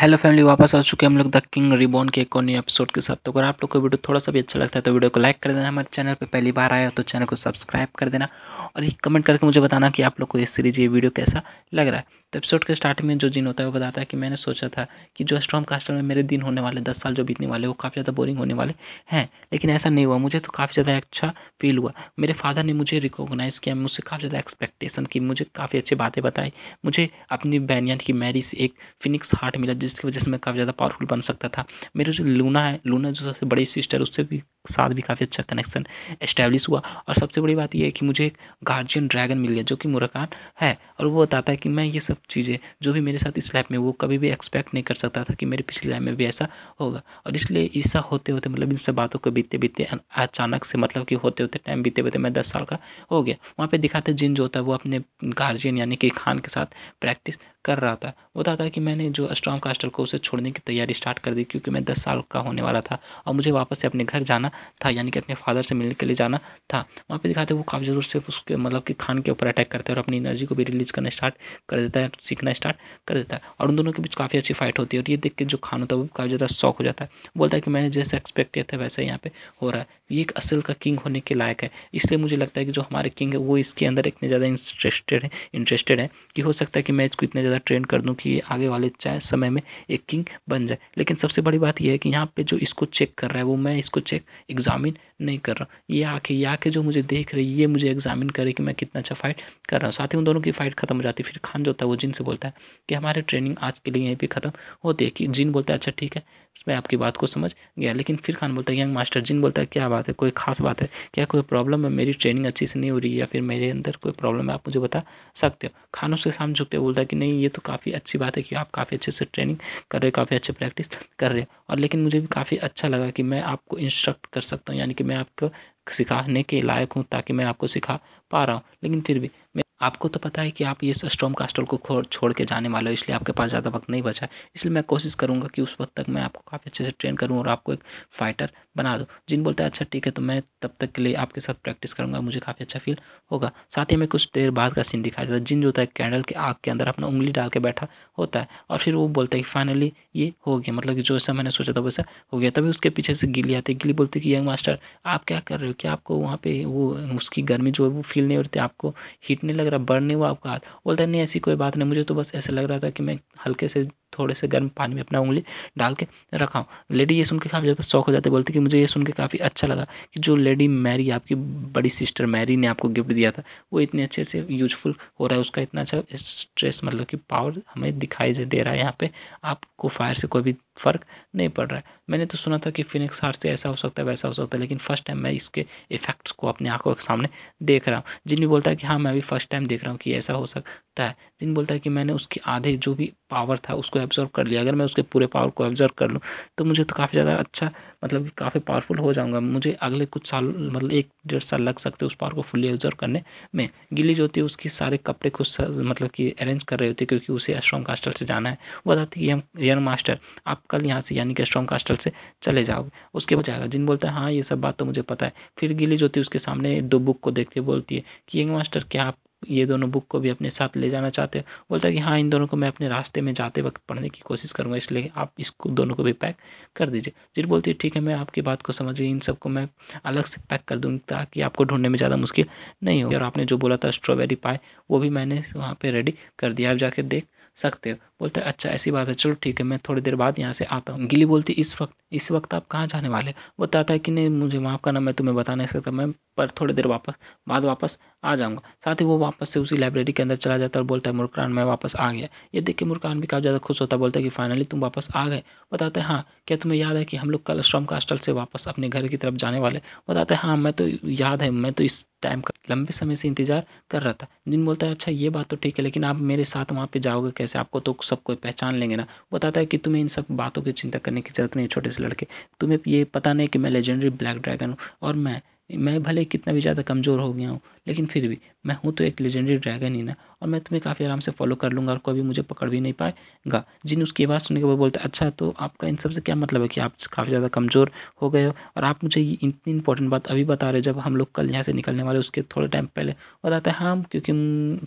hello family वापस आ चुके हैं हम लोग द किंग रिबॉन के एक और नए एपिसोड के साथ तो अगर आप लोग को वीडियो थोड़ा सा भी अच्छा लगता है तो वीडियो को लाइक कर देना हमारे चैनल पे पहली बार आया तो चैनल को सब्सक्राइब कर देना और ये कमेंट करके मुझे बताना कि आप लोग को ये सीरीज ये वीडियो कैसा लग रहा है तो एपिसोड के स्टार्ट में जो जिन होता है वो बताता है कि मैंने सोचा था कि जो स्ट्रॉम कास्टर में मेरे दिन होने वाले दस साल जो बीतने वाले वो काफ़ी ज़्यादा बोरिंग होने वाले हैं लेकिन ऐसा नहीं हुआ मुझे तो काफ़ी ज़्यादा अच्छा फील हुआ मेरे फादर ने मुझे रिकॉग्नाइज़ किया मुझसे काफ़ी ज़्यादा एक्सपेक्टेशन की मुझे काफ़ी अच्छी बातें बताई मुझे अपनी बहन यानी कि मैरी से एक फिनिक्स हार्ट मिला जिसकी वजह से मैं काफ़ी ज़्यादा पावरफुल बन सकता था मेरे जो लूना है लूना जो सबसे बड़ी सिस्टर उससे भी साथ भी काफ़ी अच्छा कनेक्शन इस्टेब्लिश हुआ और सबसे बड़ी बात यह है कि मुझे एक गार्जियन ड्रैगन मिल गया जो कि मुराकान है और वो बताता है कि मैं ये सब चीज़ें जो भी मेरे साथ इस लाइफ में वो कभी भी एक्सपेक्ट नहीं कर सकता था कि मेरे पिछली लाइफ में भी ऐसा होगा और इसलिए ऐसा होते होते मतलब इन सब बातों को बीतते बीतते अचानक से मतलब कि होते होते टाइम बीते बीते मैं दस साल का हो गया वहाँ पर दिखाते जिन जो होता है वो अपने गार्जियन यानी कि खान के साथ प्रैक्टिस कर रहा था था कि मैंने जो स्ट्रॉन्ग कास्टर को उसे छोड़ने की तैयारी स्टार्ट कर दी क्योंकि मैं दस साल का होने वाला था और मुझे वापस से अपने घर जाना था यानी कि अपने फादर से मिलने के लिए जाना था वहाँ पर दिखाते वो काफ़ी ज़रूर सिर्फ उसके मतलब कि खान के ऊपर अटैक करता है और अपनी एनर्जी को भी रिलीज़ करना स्टार्ट कर देता है सीखना स्टार्ट कर देता है और उन दोनों के बीच काफ़ी अच्छी फाइट होती है और ये देख के जो खान होता है वो काफ़ी ज़्यादा शौक हो जाता है बोलता है कि मैंने जैसे एक्सपेक्ट किया था वैसे यहाँ पर हो रहा है ये एक असल का किंग होने के लायक है इसलिए मुझे लगता है कि जो हमारे किंग है वो इसके अंदर इतने ज़्यादा इंटरेस्टेड है इंटरेस्टेड है कि हो सकता है कि मैं इसको इतने ज़्यादा ट्रेन कर दूँ कि ये आगे वाले चाहे समय में एक किंग बन जाए लेकिन सबसे बड़ी बात यह है कि यहाँ पर जो इसको चेक कर रहा है वो मैं इसको चेक एग्जामिन नहीं कर रहा हूँ ये आँखें ये आँखें जो मुझे देख रही है ये मुझे एग्जामिन करे कि मैं कितना अच्छा फाइट कर रहा हूँ साथ ही उन दोनों की फाइट खत्म हो जाती है फिर खान जो होता है वो जिन से बोलता है कि हमारे ट्रेनिंग आज के लिए यहीं पर खत्म होती है कि जिन बोलता है अच्छा ठीक है मैं आपकी बात को समझ गया लेकिन फिर खान बोलता है यंग मास्टर जिन बोलता है क्या बात है कोई खास बात है क्या कोई प्रॉब्लम है मेरी ट्रेनिंग अच्छी से नहीं हो रही या फिर मेरे अंदर कोई प्रॉब्लम है आप मुझे बता सकते हो खान उसके सामने झुक के बोलता है कि नहीं ये तो काफ़ी अच्छी बात है कि आप काफ़ी अच्छे से ट्रेनिंग कर रहे हो काफ़ी अच्छे प्रैक्टिस कर रहे हो और लेकिन मुझे भी काफ़ी अच्छा लगा कि मैं आपको इंस्ट्रक्ट कर सकता हूँ यानी कि मैं आपको सिखाने के लायक हूँ ताकि मैं आपको सिखा पा रहा हूँ लेकिन फिर भी मैं आपको तो पता है कि आप ये स्टॉम कास्टल को छोड़ के जाने वाले हो इसलिए आपके पास ज़्यादा वक्त नहीं बचा इसलिए मैं कोशिश करूँगा कि उस वक्त तक मैं आपको काफ़ी अच्छे से ट्रेन करूँ और आपको एक फाइटर बना दूँ जिन बोलता है अच्छा ठीक है तो मैं तब तक के लिए आपके साथ प्रैक्टिस करूँगा मुझे काफ़ी अच्छा फील होगा साथ ही हमें कुछ देर बाद का सीन दिखाया जाता है जिन जो होता है कैंडल के आग के अंदर अपना उंगली डाल के बैठा होता है और फिर वो बोलता है कि फाइनली ये हो गया मतलब कि जो ऐसा मैंने सोचा था वैसा हो गया तभी उसके पीछे से गिली आती है गिली बोलती है कि यंग मास्टर आप क्या कर रहे हो क्या आपको वहाँ पे वो उसकी गर्मी जो है वो फील नहीं होती आपको हीट नहीं लग वगैरह बर्न नहीं हुआ आपका हाथ बोलता है नहीं ऐसी कोई बात नहीं मुझे तो बस ऐसा लग रहा था कि मैं हल्के से थोड़े से गर्म पानी में अपना उंगली डाल के रखा हूँ लेडी ये सुन के काफ़ी ज़्यादा शौक हो जाते बोलते कि मुझे ये सुन के काफ़ी अच्छा लगा कि जो लेडी मैरी आपकी बड़ी सिस्टर मैरी ने आपको गिफ्ट दिया था वो इतने अच्छे से यूजफुल हो रहा है उसका इतना अच्छा स्ट्रेस मतलब कि पावर हमें दिखाई दे रहा है यहाँ पर आपको फायर से कोई भी फ़र्क नहीं पड़ रहा है मैंने तो सुना था कि फिनिक्स हार्ट से ऐसा हो सकता है वैसा हो सकता है लेकिन फर्स्ट टाइम मैं इसके इफेक्ट्स को अपनी आंखों के सामने देख रहा हूँ जिन भी बोलता है कि हाँ मैं भी फर्स्ट टाइम देख रहा हूँ कि ऐसा हो सकता है जिन बोलता है कि मैंने उसके आधे जो भी पावर था उसको एब्जॉर्व कर लिया अगर मैं उसके पूरे पावर को एब्जॉर्व कर लूँ तो मुझे तो काफ़ी ज़्यादा अच्छा मतलब कि काफ़ी पावरफुल हो जाऊँगा मुझे अगले कुछ साल मतलब एक डेढ़ साल लग सकते उस पावर को फुल्ली एब्जॉर्व करने में गिली जो होती है उसके सारे कपड़े खुद मतलब कि अरेंज कर रही होती है क्योंकि उसे अश्रम कास्टल से जाना है वो बताती है कि यंग मास्टर आप कल यहाँ से यानी कि अश्रम कास्टल से चले जाओगे उसके बाद जाएगा जिन बोलता है हाँ ये सब बात तो मुझे पता है फिर गिली जो होती है उसके सामने दो बुक को देखते बोलती है कि यंग मास्टर क्या आप ये दोनों बुक को भी अपने साथ ले जाना चाहते हो बोलता है कि हाँ इन दोनों को मैं अपने रास्ते में जाते वक्त पढ़ने की कोशिश करूँगा इसलिए आप इसको दोनों को भी पैक कर दीजिए जिट बोलती है ठीक है मैं आपकी बात को समझ गई इन सबको मैं अलग से पैक कर दूँगी ताकि आपको ढूंढने में ज़्यादा मुश्किल नहीं होगी और आपने जो बोला था स्ट्रॉबेरी पाए वो भी मैंने वहाँ पर रेडी कर दिया आप जाके देख सकते हो बोलते है अच्छा ऐसी बात है चलो ठीक है मैं थोड़ी देर बाद यहाँ से आता हूँ गिली बोलती इस वक्त इस वक्त आप कहाँ जाने वाले बताता है कि नहीं मुझे माफ़ करना मैं तुम्हें बता नहीं सकता मैं पर थोड़ी देर वापस बाद वापस आ जाऊँगा साथ ही वो वापस से उसी लाइब्रेरी के अंदर चला जाता है और बोलता है मुर्कान मैं वापस आ गया ये देख के मुर्कान भी काफ़ी ज़्यादा खुश होता है बोलता है कि फाइनली तुम वापस आ गए बताते हैं हाँ क्या तुम्हें याद है कि हम लोग कल श्रम कास्टल से वापस अपने घर की तरफ जाने वाले बताते हैं हाँ मैं तो याद है मैं तो इस टाइम का लंबे समय से इंतज़ार कर रहा था जिन बोलता है अच्छा ये बात तो ठीक है लेकिन आप मेरे साथ वहाँ पर जाओगे कैसे आपको तो सब कोई पहचान लेंगे ना वो बताता है कि तुम्हें इन सब बातों की चिंता करने की ज़रूरत नहीं है छोटे से लड़के तुम्हें ये पता नहीं कि मैं लेजेंडरी ब्लैक ड्रैगन हूँ और मैं मैं भले कितना भी ज़्यादा कमज़ोर हो गया हूँ लेकिन फिर भी मैं हूँ तो एक लेजेंडरी ड्रैगन ही ना और मैं तुम्हें काफ़ी आराम से फॉलो कर लूँगा और कभी मुझे पकड़ भी नहीं पाएगा जिन उसकी बात सुनने के बाद बोलते अच्छा तो आपका इन सबसे क्या मतलब है कि आप काफ़ी ज़्यादा कमज़ोर हो गए हो और आप मुझे ये इतनी इंपॉर्टेंट बात अभी बता रहे जब हम लोग कल यहाँ से निकलने वाले उसके थोड़े टाइम पहले बताते हैं हाँ क्योंकि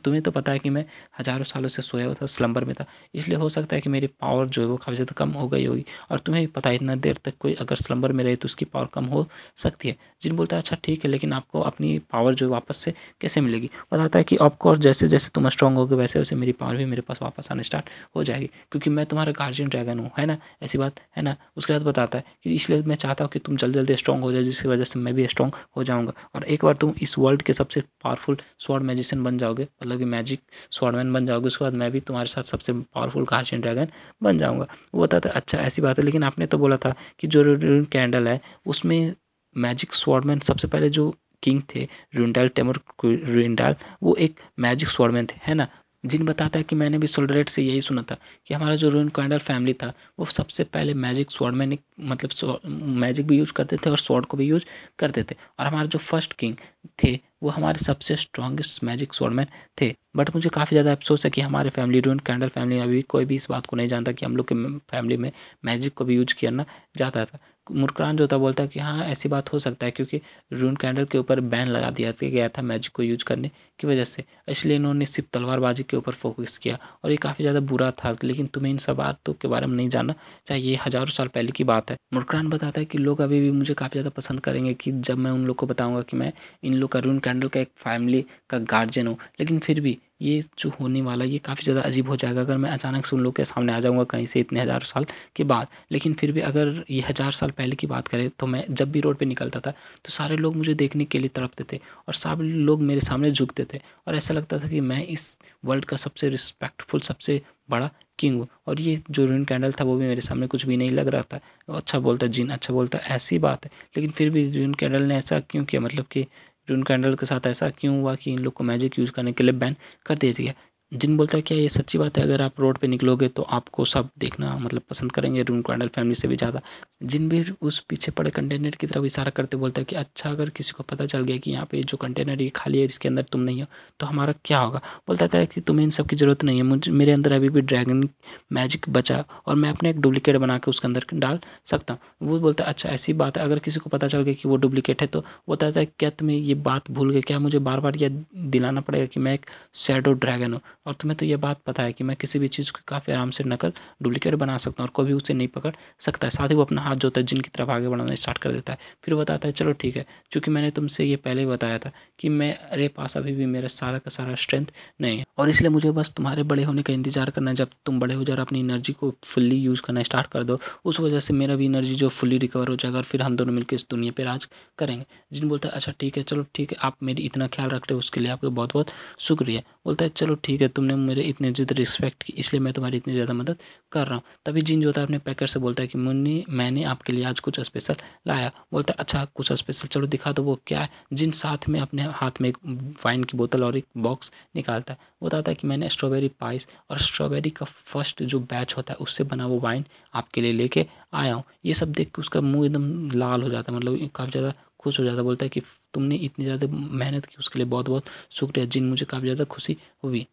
तुम्हें तो पता है कि मैं हज़ारों सालों से सोया हुआ था स्लम्बर में था इसलिए हो सकता है कि मेरी पावर जो है वो काफ़ी ज़्यादा कम हो गई होगी और तुम्हें पता है इतना देर तक कोई अगर स्लम्बर में रहे तो उसकी पावर कम हो सकती है जिन बोलता है अच्छा ठीक है लेकिन आपको अपनी पावर जो वापस से कैसे मिलेगी बताता है कि ऑफकोर्स जैसे जैसे तुम स्ट्रॉन्ग होगे वैसे वैसे मेरी पावर भी मेरे पास वापस आना स्टार्ट हो जाएगी क्योंकि मैं तुम्हारा गार्जियन ड्रैगन हूँ है ना ऐसी बात है ना उसके बाद बताता है कि इसलिए मैं चाहता हूँ कि तुम जल्दी जल्दी स्ट्रॉन्ग हो जाए जिसकी वजह से मैं भी स्ट्रॉन्ग हो जाऊँगा और एक बार तुम इस वर्ल्ड के सबसे पावरफुल स्वाड मैजिशियन बन जाओगे मतलब कि मैजिक स्वॉर्डमैन बन जाओगे उसके बाद मैं भी तुम्हारे साथ सबसे पावरफुल गार्जियन ड्रैगन बन जाऊँगा वो बताता है अच्छा ऐसी बात है लेकिन आपने तो बोला था कि जो कैंडल है उसमें मैजिक स्वॉर्डमैन सबसे पहले जो किंग थे रुंडाल टेमर रुंडाल वो एक मैजिक स्वर्डमैन थे है ना जिन बताता है कि मैंने भी सोल्डरेट से यही सुना था कि हमारा जो रोइन क्वांडल फैमिली था वो सबसे पहले मैजिक स्वॉर्ड मैंने मतलब मैजिक भी यूज करते थे और स्वॉर्ड को भी यूज करते थे और हमारा जो फर्स्ट किंग थे वो हमारे सबसे स्ट्रॉगेस्ट मैजिक स्वॉर्डमैन थे बट मुझे काफ़ी ज़्यादा अफसोस है कि हमारे फैमिली रून कैंडल फैमिली में अभी कोई भी इस बात को नहीं जानता कि हम लोग के फैमिली में मैजिक को भी यूज करना जाता था मुरकरान जो था बोलता कि हाँ ऐसी बात हो सकता है क्योंकि रून कैंडल के ऊपर बैन लगा दिया गया था मैजिक को यूज करने की वजह से इसलिए इन्होंने सिर्फ तलवारबाजी के ऊपर फोकस किया और ये काफ़ी ज़्यादा बुरा था लेकिन तुम्हें इन सब बातों के बारे में नहीं जानना चाहिए ये हज़ारों साल पहले की बात है मुरकरान बताता है कि लोग अभी भी मुझे काफ़ी ज़्यादा पसंद करेंगे कि जब मैं उन लोग को बताऊँगा कि मैं इन लोग का रून कैंडल कैंडल का एक फैमिली का गार्जियन हूँ लेकिन फिर भी ये जो होने वाला ये काफ़ी ज़्यादा अजीब हो जाएगा अगर मैं अचानक से उन लोग के सामने आ जाऊँगा कहीं से इतने हज़ार साल के बाद लेकिन फिर भी अगर ये हज़ार साल पहले की बात करें तो मैं जब भी रोड पे निकलता था तो सारे लोग मुझे देखने के लिए तड़पते थे और सारे लोग मेरे सामने झुकते थे और ऐसा लगता था कि मैं इस वर्ल्ड का सबसे रिस्पेक्टफुल सबसे बड़ा किंग हूँ और ये जो रिन कैंडल था वो भी मेरे सामने कुछ भी नहीं लग रहा था अच्छा बोलता जीन अच्छा बोलता ऐसी बात है लेकिन फिर भी रिन कैंडल ने ऐसा क्यों किया मतलब कि जून कैंडल के साथ ऐसा क्यों हुआ कि इन लोग को मैजिक यूज़ करने के लिए बैन कर दिया गया जिन बोलता है क्या ये सच्ची बात है अगर आप रोड पे निकलोगे तो आपको सब देखना मतलब पसंद करेंगे रूम क्वांडल फैमिली से भी ज़्यादा जिन भी उस पीछे पड़े कंटेनर की तरफ इशारा करते बोलता है कि अच्छा अगर किसी को पता चल गया कि यहाँ पे जो कंटेनर ये खाली है इसके अंदर तुम नहीं हो तो हमारा क्या होगा बोलता था कि तुम्हें इन सब की ज़रूरत नहीं है मुझे मेरे अंदर अभी भी ड्रैगन मैजिक बचा और मैं अपने एक डुप्लीकेट बना के उसके अंदर डाल सकता हूँ वो बोलता है अच्छा ऐसी बात है अगर किसी को पता चल गया कि वो डुप्लीकेट है तो बोलता था क्या तुम्हें ये बात भूल गए क्या मुझे बार बार यह दिलाना पड़ेगा कि मैं एक शेडो ड्रैगन हूँ और तुम्हें तो ये बात पता है कि मैं किसी भी चीज़ को काफ़ी आराम से नकल डुप्लीकेट बना सकता हूँ और कोई भी उसे नहीं पकड़ सकता है साथ ही वो अपना हाथ जो होता है जिनकी तरफ आगे बढ़ाना स्टार्ट कर देता है फिर बताता है चलो ठीक है क्योंकि मैंने तुमसे ये पहले ही बताया था कि मेरे पास अभी भी मेरा सारा का सारा स्ट्रेंथ नहीं है और इसलिए मुझे बस तुम्हारे बड़े होने का इंतजार करना है जब तुम बड़े हो जाओ अपनी एनर्जी को फुल्ली यूज़ करना स्टार्ट कर दो उस वजह से मेरा भी एनर्जी जो फुल्ली रिकवर हो जाएगा और फिर हम दोनों मिलकर इस दुनिया पर राज करेंगे जिन बोलता है अच्छा ठीक है चलो ठीक है आप मेरी इतना ख्याल रखते हो उसके लिए आपका बहुत बहुत शुक्रिया बोलता है चलो ठीक है तुमने मेरे इतने ज़्यादा रिस्पेक्ट की इसलिए मैं तुम्हारी इतनी ज़्यादा मदद कर रहा हूँ तभी जिन जो होता है अपने पैकर से बोलता है कि मुन्नी मैंने आपके लिए आज कुछ स्पेशल लाया बोलता है अच्छा कुछ स्पेशल चलो दिखा दो वो क्या है जिन साथ में अपने हाथ में एक वाइन की बोतल और एक बॉक्स निकालता है बताता है कि मैंने स्ट्रॉबेरी पाइस और स्ट्रॉबेरी का फर्स्ट जो बैच होता है उससे बना वो वाइन आपके लिए लेके आया हूँ ये सब देख के उसका मुँह एकदम लाल हो जाता है मतलब काफ़ी ज़्यादा खुश हो जाता बोलता है कि तुमने इतनी ज़्यादा मेहनत की उसके लिए बहुत बहुत शुक्रिया जिन मुझे काफ़ी ज़्यादा खुशी हुई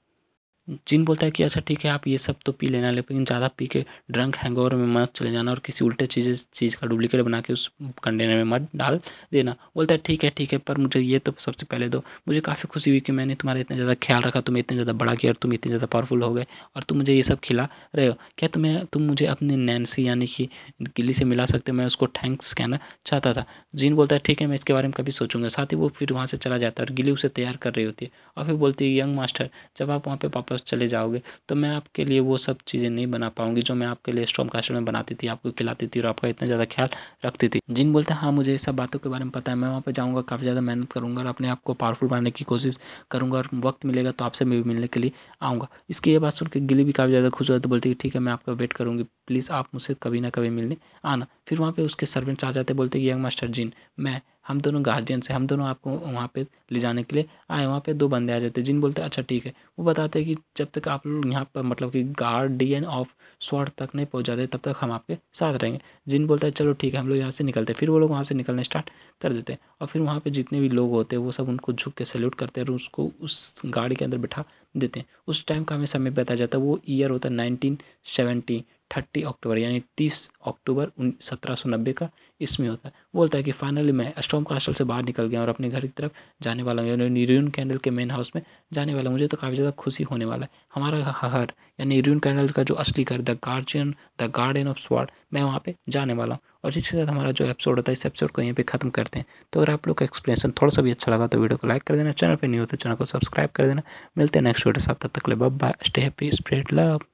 जिन बोलता है कि अच्छा ठीक है आप ये सब तो पी लेना लेकिन ज़्यादा पी के ड्रंक हैंगओवर में मत चले जाना और किसी उल्टे चीज़ चीज़ का डुप्लीकेट बना के उस कंटेनर में मत डाल देना बोलता है ठीक है ठीक है पर मुझे ये तो सबसे पहले दो मुझे काफ़ी खुशी हुई कि मैंने तुम्हारा इतना ज़्यादा ख्याल रखा तुम्हें इतना ज़्यादा बड़ा किया और तुम इतने ज़्यादा पावरफुल हो गए और तुम मुझे ये सब खिला रहे हो क्या तुम्हें तुम मुझे अपनी नैन्सी यानी कि गिल्ली से मिला सकते मैं उसको थैंक्स कहना चाहता था जीन बोलता है ठीक है मैं इसके बारे में कभी सोचूंगा साथ ही वो फिर वहाँ से चला जाता है और गिली उसे तैयार कर रही होती है और फिर बोलती है यंग मास्टर जब आप वहाँ पर पास चले जाओगे तो मैं आपके लिए वो सब चीज़ें नहीं बना पाऊँगी जो मैं आपके लिए स्ट्रॉम कास्टर में बनाती थी आपको खिलाती थी और आपका इतना ज़्यादा ख्याल रखती थी जिन बोलते हैं हाँ मुझे सब बातों के बारे में पता है मैं वहाँ पर जाऊँगा काफ़ी ज़्यादा मेहनत करूँगा और अपने आप को पावरफुल बनाने की कोशिश करूँगा और वक्त मिलेगा तो आपसे मैं भी मिलने के लिए आऊँगा इसकी ये बात सुन के गिली भी काफ़ी ज़्यादा खुश होती बोलती है ठीक है मैं आपका वेट करूँगी प्लीज़ आप मुझसे कभी ना कभी मिलने आना फिर वहाँ पर उसके सर्वेंट्स आ जाते बोलते यंग मास्टर जिन मैं हम दोनों गार्जियन से हम दोनों आपको वहाँ पे ले जाने के लिए आए वहाँ पे दो बंदे आ जाते हैं जिन बोलते हैं अच्छा ठीक है वो बताते हैं कि जब तक आप लोग यहाँ पर मतलब कि गार्डियन ऑफ स्वर्ड तक नहीं पहुँच जाते तब तक हम आपके साथ रहेंगे जिन बोलते हैं चलो ठीक है हम लोग यहाँ से निकलते फिर वो लोग वहाँ से निकलना स्टार्ट कर देते हैं और फिर वहाँ पर जितने भी लोग होते हैं वो सब उनको झुक के सैल्यूट करते हैं और उसको उस गाड़ी के अंदर बैठा देते हैं उस टाइम का हमें समय बताया जाता है वो ईयर होता है नाइनटीन सेवेंटी थर्टी अक्टूबर यानी तीस अक्टूबर सत्रह सौ नब्बे का इसमें होता है बोलता है कि फाइनली मैं स्टॉम कास्टल से बाहर निकल गया और अपने घर की तरफ जाने वाला हूँ यानी न्यून कैंडल के मेन हाउस में जाने वाला मुझे तो काफ़ी ज़्यादा खुशी होने वाला है हमारा घर यानी रून कैंडल का जो असली घर the guardian the garden of स्वाड मैं वहाँ पर जाने वाला हूँ और इसके साथ हमारा जो एपिसोड होता है इस एपिसोड को यहीं पर खत्म करते हैं तो अगर आप लोग का एक्सप्लेनेशन थोड़ा सा भी अच्छा लगा तो वीडियो को लाइक कर देना चैनल पर नहीं होता तो चैनल को सब्सक्राइब कर देना मिलते हैं नेक्स्ट वीडियो साथ तक ले bye stay happy spread love